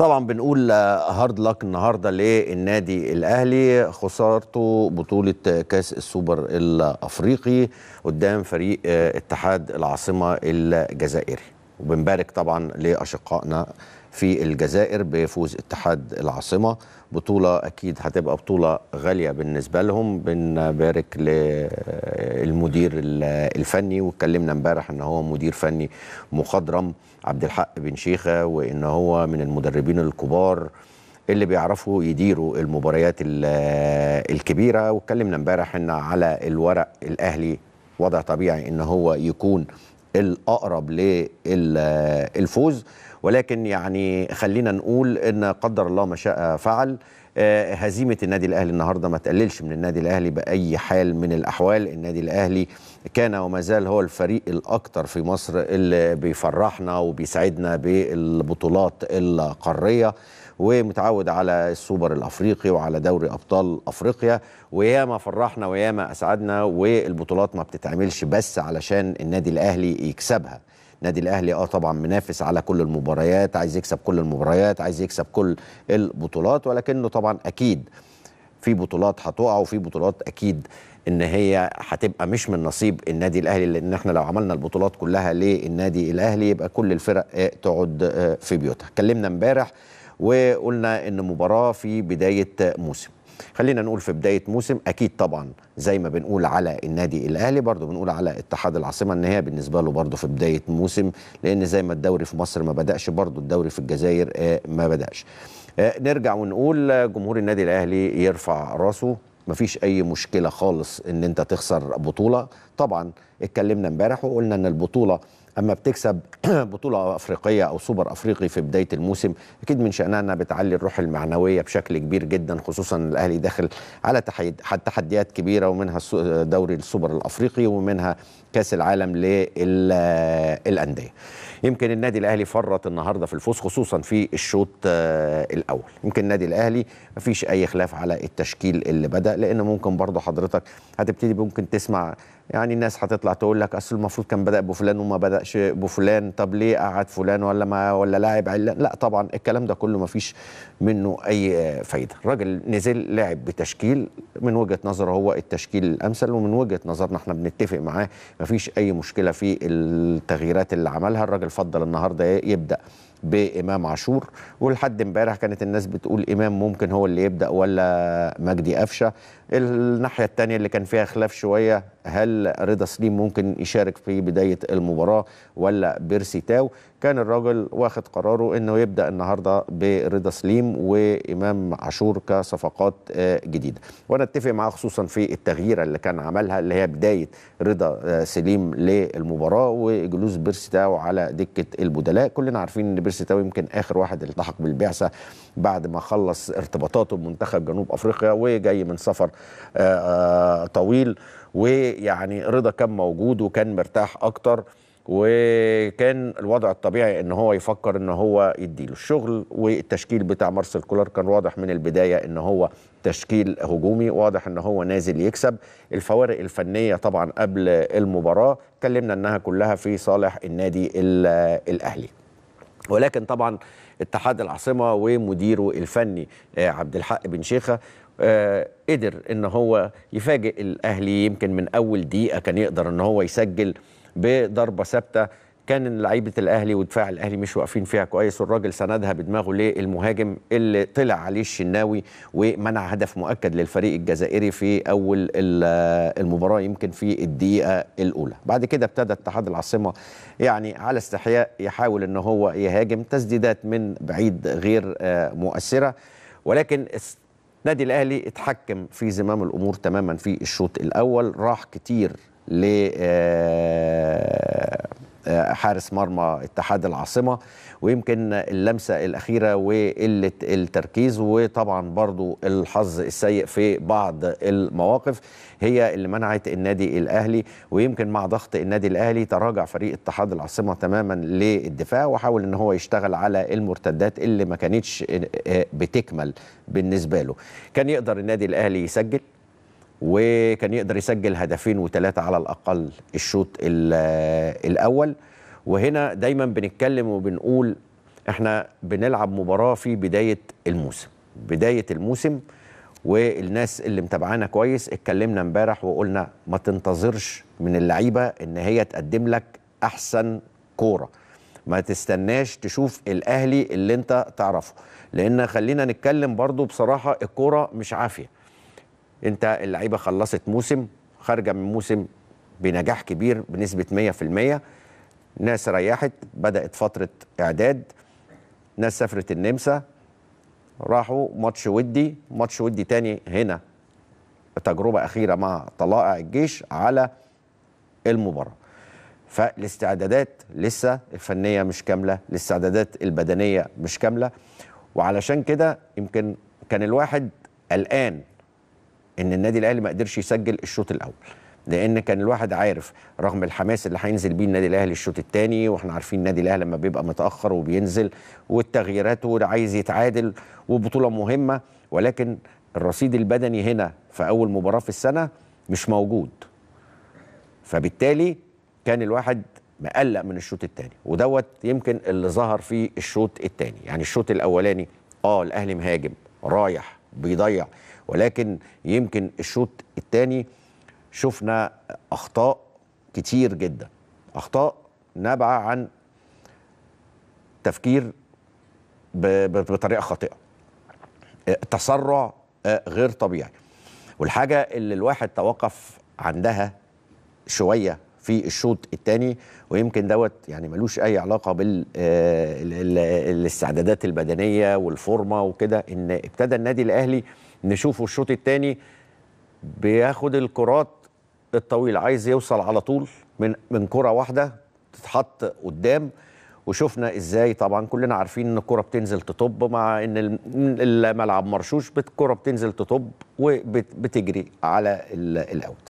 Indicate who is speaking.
Speaker 1: طبعا بنقول هارد لك النهارده للنادي الاهلي خسارته بطوله كاس السوبر الافريقي قدام فريق اتحاد العاصمه الجزائري وبنبارك طبعا لأشقائنا في الجزائر بفوز اتحاد العاصمة بطولة أكيد هتبقى بطولة غالية بالنسبة لهم بنبارك للمدير الفني واتكلمنا امبارح ان هو مدير فني مخضرم عبد الحق بن شيخة وان هو من المدربين الكبار اللي بيعرفوا يديروا المباريات الكبيرة واتكلمنا امبارح ان على الورق الأهلي وضع طبيعي ان هو يكون الاقرب للفوز ولكن يعني خلينا نقول ان قدر الله ما شاء فعل آه، هزيمه النادي الاهلي النهارده ما تقللش من النادي الاهلي باي حال من الاحوال النادي الاهلي كان وما زال هو الفريق الاكثر في مصر اللي بيفرحنا وبيسعدنا بالبطولات القاريه ومتعود على السوبر الافريقي وعلى دوري ابطال افريقيا وياما فرحنا وياما اسعدنا والبطولات ما بتتعملش بس علشان النادي الاهلي يكسبها نادي الاهلي اه طبعا منافس على كل المباريات عايز يكسب كل المباريات عايز يكسب كل البطولات ولكنه طبعا اكيد في بطولات هتقع وفي بطولات اكيد ان هي هتبقى مش من نصيب النادي الاهلي لان احنا لو عملنا البطولات كلها للنادي الاهلي يبقى كل الفرق تقعد في بيوتها اتكلمنا امبارح وقلنا ان مباراه في بدايه موسم خلينا نقول في بدايه موسم اكيد طبعا زي ما بنقول على النادي الاهلي برضه بنقول على اتحاد العاصمه ان هي بالنسبه له برضه في بدايه موسم لان زي ما الدوري في مصر ما بداش برضه الدوري في الجزائر آه، ما بداش آه، نرجع ونقول آه، جمهور النادي الاهلي يرفع راسه مفيش اي مشكله خالص ان انت تخسر بطوله طبعا اتكلمنا امبارح وقلنا ان البطوله اما بتكسب بطوله افريقيه او سوبر افريقي في بدايه الموسم اكيد من شانها انها بتعلي الروح المعنويه بشكل كبير جدا خصوصا الاهلي داخل على تحديات كبيره ومنها دوري السوبر الافريقي ومنها كاس العالم للانديه يمكن النادي الاهلي فرط النهارده في الفوز خصوصا في الشوط آه، الاول يمكن النادي الاهلي مفيش اي خلاف على التشكيل اللي بدا لان ممكن برضه حضرتك هتبتدي ممكن تسمع يعني الناس هتطلع تقول لك اصل المفروض كان بدا بفلان وما بداش بفلان طب ليه قعد فلان ولا ما ولا لاعب علان لا طبعا الكلام ده كله ما فيش منه اي فايده الراجل نزل لعب بتشكيل من وجهه نظره هو التشكيل الامثل ومن وجهه نظرنا احنا بنتفق معاه ما فيش اي مشكله في التغييرات اللي عملها الراجل يفضل النهارده يبدا بامام عاشور ولحد امبارح كانت الناس بتقول امام ممكن هو اللي يبدا ولا مجدي قفشه الناحيه الثانيه اللي كان فيها خلاف شويه هل رضا سليم ممكن يشارك في بداية المباراة ولا بيرسي تاو كان الراجل واخد قراره انه يبدا النهارده برضا سليم وامام عاشور كصفقات آه، جديده وانا اتفق معاه خصوصا في التغييره اللي كان عملها اللي هي بدايه رضا آه، سليم للمباراه وجلوس بيرسي تاو على دكه البدلاء كلنا عارفين ان بيرسي تاو يمكن اخر واحد التحق بالبعثه بعد ما خلص ارتباطاته بمنتخب جنوب افريقيا وجاي من سفر آه، طويل ويعني رضا كان موجود وكان مرتاح اكتر وكان الوضع الطبيعي ان هو يفكر ان هو يديله الشغل والتشكيل بتاع مارسيل كولر كان واضح من البدايه ان هو تشكيل هجومي واضح ان هو نازل يكسب الفوارق الفنيه طبعا قبل المباراه اتكلمنا انها كلها في صالح النادي الاهلي ولكن طبعا اتحاد العاصمه ومديره الفني آه، عبد الحق بن شيخه آه، قدر ان هو يفاجئ الاهلي يمكن من اول دقيقه كان يقدر ان هو يسجل بضربه ثابته كان لعيبه الاهلي ودفاع الاهلي مش واقفين فيها كويس والراجل سندها بدماغه للمهاجم اللي طلع عليه الشناوي ومنع هدف مؤكد للفريق الجزائري في اول المباراه يمكن في الدقيقه الاولى بعد كده ابتدى اتحاد العاصمه يعني على استحياء يحاول ان هو يهاجم تسديدات من بعيد غير آه، مؤثره ولكن نادي الاهلي اتحكم في زمام الامور تماما في الشوط الاول راح كتير ل آه، آه، حارس مرمى اتحاد العاصمة ويمكن اللمسة الأخيرة وقلة التركيز وطبعا برضو الحظ السيء في بعض المواقف هي اللي منعت النادي الأهلي ويمكن مع ضغط النادي الأهلي تراجع فريق اتحاد العاصمة تماما للدفاع وحاول ان هو يشتغل على المرتدات اللي ما كانتش آه، آه، بتكمل بالنسبة له كان يقدر النادي الأهلي يسجل وكان يقدر يسجل هدفين وثلاثة على الأقل الشوط الأول وهنا دايما بنتكلم وبنقول احنا بنلعب مباراة في بداية الموسم بداية الموسم والناس اللي متابعانا كويس اتكلمنا امبارح وقلنا ما تنتظرش من اللعيبة ان هي تقدم لك احسن كورة ما تستناش تشوف الاهلي اللي انت تعرفه لان خلينا نتكلم برضو بصراحة الكورة مش عافية انت اللعيبه خلصت موسم خارجه من موسم بنجاح كبير بنسبه 100% ناس ريحت بدات فتره اعداد ناس سافرت النمسا راحوا ماتش ودي ماتش ودي تاني هنا تجربه اخيره مع طلائع الجيش على المباراه فالاستعدادات لسه الفنيه مش كامله الاستعدادات البدنيه مش كامله وعلشان كده يمكن كان الواحد الان ان النادي الاهلي ما قدرش يسجل الشوط الاول لان كان الواحد عارف رغم الحماس اللي هينزل بيه النادي الاهلي الشوط الثاني واحنا عارفين النادي الاهلي لما بيبقى متاخر وبينزل والتغييرات وعايز يتعادل وبطوله مهمه ولكن الرصيد البدني هنا في اول مباراه في السنه مش موجود فبالتالي كان الواحد مقلق من الشوط الثاني ودوت يمكن اللي ظهر في الشوط الثاني يعني الشوط الاولاني اه الاهلي مهاجم رايح بيضيع ولكن يمكن الشوط الثاني شفنا اخطاء كتير جدا اخطاء نابعه عن تفكير بطريقه خاطئه آه، تسرع آه، غير طبيعي والحاجه اللي الواحد توقف عندها شويه في الشوط الثاني ويمكن دوت يعني ملوش اي علاقه بالاستعدادات آه، البدنيه والفورمه وكده ان ابتدى النادي الاهلي نشوفه الشوط الثاني بياخد الكرات الطويل عايز يوصل على طول من من كره واحده تتحط قدام وشفنا ازاي طبعا كلنا عارفين ان الكره بتنزل تطب مع ان الملعب مرشوش الكره بتنزل تطب وبتجري على الاوت